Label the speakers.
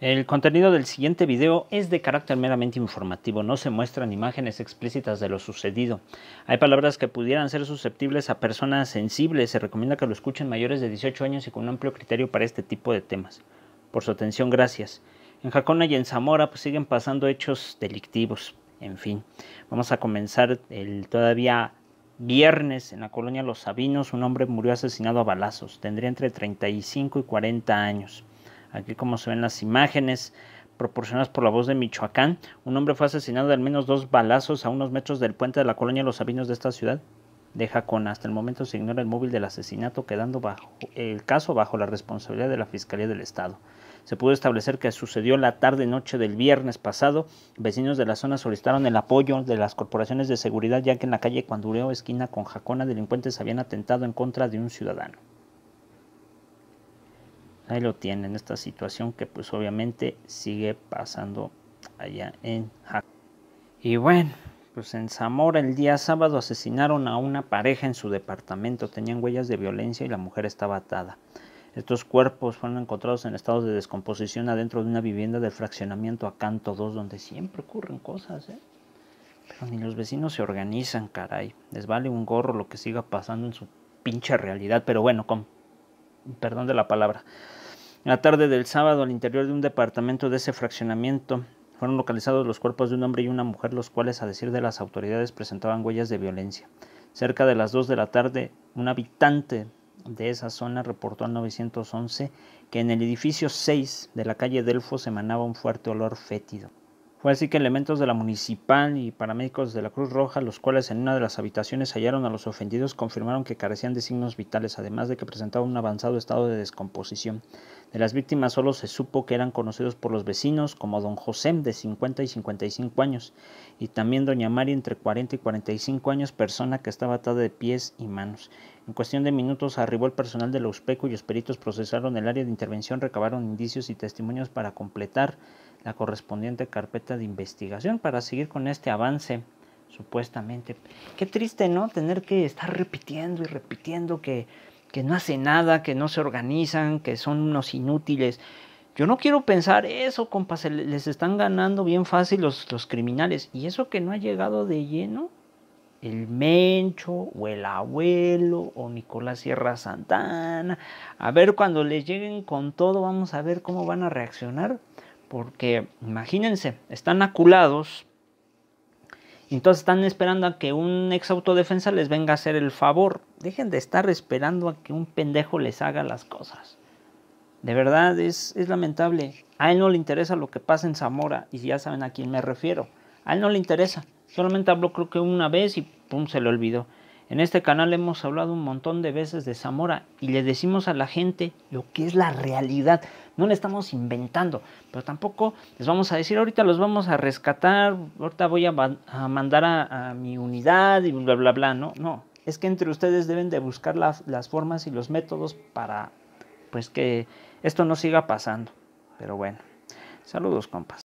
Speaker 1: El contenido del siguiente video es de carácter meramente informativo, no se muestran imágenes explícitas de lo sucedido. Hay palabras que pudieran ser susceptibles a personas sensibles, se recomienda que lo escuchen mayores de 18 años y con un amplio criterio para este tipo de temas. Por su atención, gracias. En Jacona y en Zamora pues, siguen pasando hechos delictivos, en fin. Vamos a comenzar el todavía viernes en la colonia Los Sabinos, un hombre murió asesinado a balazos, tendría entre 35 y 40 años aquí como se ven las imágenes proporcionadas por la voz de Michoacán, un hombre fue asesinado de al menos dos balazos a unos metros del puente de la colonia Los Sabinos de esta ciudad de Jacona. Hasta el momento se ignora el móvil del asesinato, quedando bajo, el caso bajo la responsabilidad de la Fiscalía del Estado. Se pudo establecer que sucedió la tarde-noche del viernes pasado. Vecinos de la zona solicitaron el apoyo de las corporaciones de seguridad, ya que en la calle Cuandureo, esquina con Jacona, delincuentes habían atentado en contra de un ciudadano ahí lo tienen, esta situación que pues obviamente sigue pasando allá en Y bueno, pues en Zamora el día sábado asesinaron a una pareja en su departamento, tenían huellas de violencia y la mujer estaba atada. Estos cuerpos fueron encontrados en estados de descomposición adentro de una vivienda De fraccionamiento Acanto 2, donde siempre ocurren cosas, ¿eh? Pero ni los vecinos se organizan, caray. Les vale un gorro lo que siga pasando en su pinche realidad, pero bueno, con perdón de la palabra. En la tarde del sábado, al interior de un departamento de ese fraccionamiento, fueron localizados los cuerpos de un hombre y una mujer, los cuales, a decir de las autoridades, presentaban huellas de violencia. Cerca de las 2 de la tarde, un habitante de esa zona reportó al 911 que en el edificio 6 de la calle se emanaba un fuerte olor fétido. Fue así que elementos de la municipal y paramédicos de la Cruz Roja, los cuales en una de las habitaciones hallaron a los ofendidos, confirmaron que carecían de signos vitales, además de que presentaban un avanzado estado de descomposición. De las víctimas solo se supo que eran conocidos por los vecinos como don José de 50 y 55 años y también doña María entre 40 y 45 años, persona que estaba atada de pies y manos. En cuestión de minutos arribó el personal de la y cuyos peritos procesaron el área de intervención, recabaron indicios y testimonios para completar la correspondiente carpeta de investigación para seguir con este avance supuestamente. Qué triste, ¿no? Tener que estar repitiendo y repitiendo que, que no hace nada, que no se organizan, que son unos inútiles. Yo no quiero pensar eso, compas, les están ganando bien fácil los, los criminales. Y eso que no ha llegado de lleno, el Mencho o el abuelo o Nicolás Sierra Santana. A ver cuando les lleguen con todo, vamos a ver cómo van a reaccionar. Porque imagínense, están aculados. Entonces están esperando a que un ex autodefensa les venga a hacer el favor. Dejen de estar esperando a que un pendejo les haga las cosas. De verdad es, lamentable. A él no le interesa lo que pasa en Zamora y ya saben a quién me refiero. A él no le interesa. Solamente habló creo que una vez y pum, se le olvidó. En este canal hemos hablado un montón de veces de Zamora y le decimos a la gente lo que es la realidad. No le estamos inventando, pero tampoco les vamos a decir ahorita los vamos a rescatar, ahorita voy a, mandar a, mi unidad y bla, bla, bla. No, no. Es que entre ustedes deben de buscar las formas y los métodos para pues que esto no siga pasando. Pero bueno, saludos compas.